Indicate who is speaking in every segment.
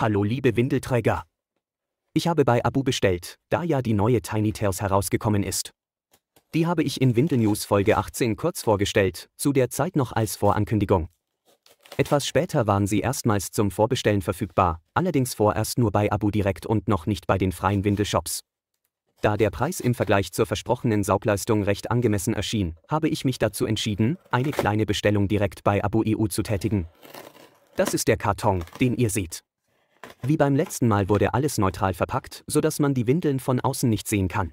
Speaker 1: Hallo liebe Windelträger. Ich habe bei Abu bestellt, da ja die neue Tiny Tales herausgekommen ist. Die habe ich in Windel News Folge 18 kurz vorgestellt, zu der Zeit noch als Vorankündigung. Etwas später waren sie erstmals zum Vorbestellen verfügbar, allerdings vorerst nur bei Abu direkt und noch nicht bei den freien Windelshops. Da der Preis im Vergleich zur versprochenen Saugleistung recht angemessen erschien, habe ich mich dazu entschieden, eine kleine Bestellung direkt bei Abu EU zu tätigen. Das ist der Karton, den ihr seht. Wie beim letzten Mal wurde alles neutral verpackt, sodass man die Windeln von außen nicht sehen kann.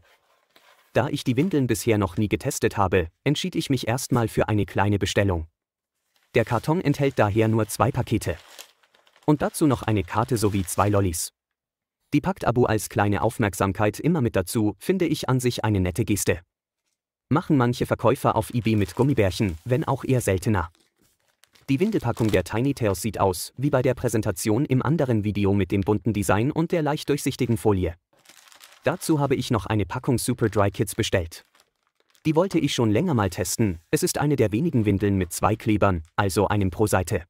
Speaker 1: Da ich die Windeln bisher noch nie getestet habe, entschied ich mich erstmal für eine kleine Bestellung. Der Karton enthält daher nur zwei Pakete. Und dazu noch eine Karte sowie zwei Lollis. Die packt Abu als kleine Aufmerksamkeit immer mit dazu, finde ich an sich eine nette Geste. Machen manche Verkäufer auf eBay mit Gummibärchen, wenn auch eher seltener. Die Windelpackung der Tiny Tails sieht aus, wie bei der Präsentation im anderen Video mit dem bunten Design und der leicht durchsichtigen Folie. Dazu habe ich noch eine Packung Super Dry Kits bestellt. Die wollte ich schon länger mal testen, es ist eine der wenigen Windeln mit zwei Klebern, also einem pro Seite.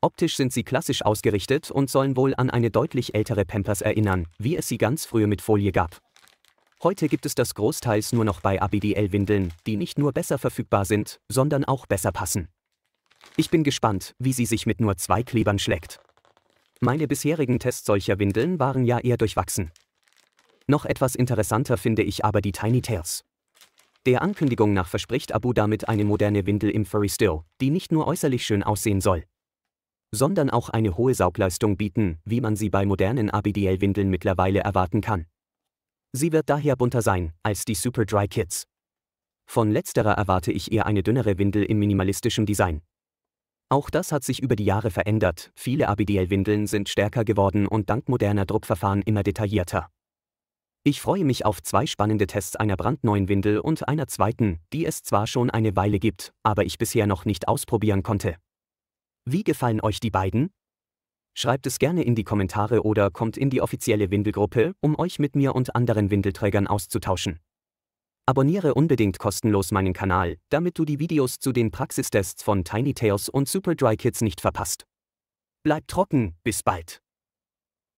Speaker 1: Optisch sind sie klassisch ausgerichtet und sollen wohl an eine deutlich ältere Pampers erinnern, wie es sie ganz früher mit Folie gab. Heute gibt es das großteils nur noch bei ABDL-Windeln, die nicht nur besser verfügbar sind, sondern auch besser passen. Ich bin gespannt, wie sie sich mit nur zwei Klebern schlägt. Meine bisherigen Tests solcher Windeln waren ja eher durchwachsen. Noch etwas interessanter finde ich aber die Tiny Tails. Der Ankündigung nach verspricht Abu damit eine moderne Windel im Furry Still, die nicht nur äußerlich schön aussehen soll, sondern auch eine hohe Saugleistung bieten, wie man sie bei modernen ABDL-Windeln mittlerweile erwarten kann. Sie wird daher bunter sein als die Super Dry Kids. Von letzterer erwarte ich eher eine dünnere Windel im minimalistischen Design, auch das hat sich über die Jahre verändert, viele ABDL-Windeln sind stärker geworden und dank moderner Druckverfahren immer detaillierter. Ich freue mich auf zwei spannende Tests einer brandneuen Windel und einer zweiten, die es zwar schon eine Weile gibt, aber ich bisher noch nicht ausprobieren konnte. Wie gefallen euch die beiden? Schreibt es gerne in die Kommentare oder kommt in die offizielle Windelgruppe, um euch mit mir und anderen Windelträgern auszutauschen. Abonniere unbedingt kostenlos meinen Kanal, damit du die Videos zu den Praxistests von Tiny Tails und Super Dry Kids nicht verpasst. Bleib trocken, bis bald!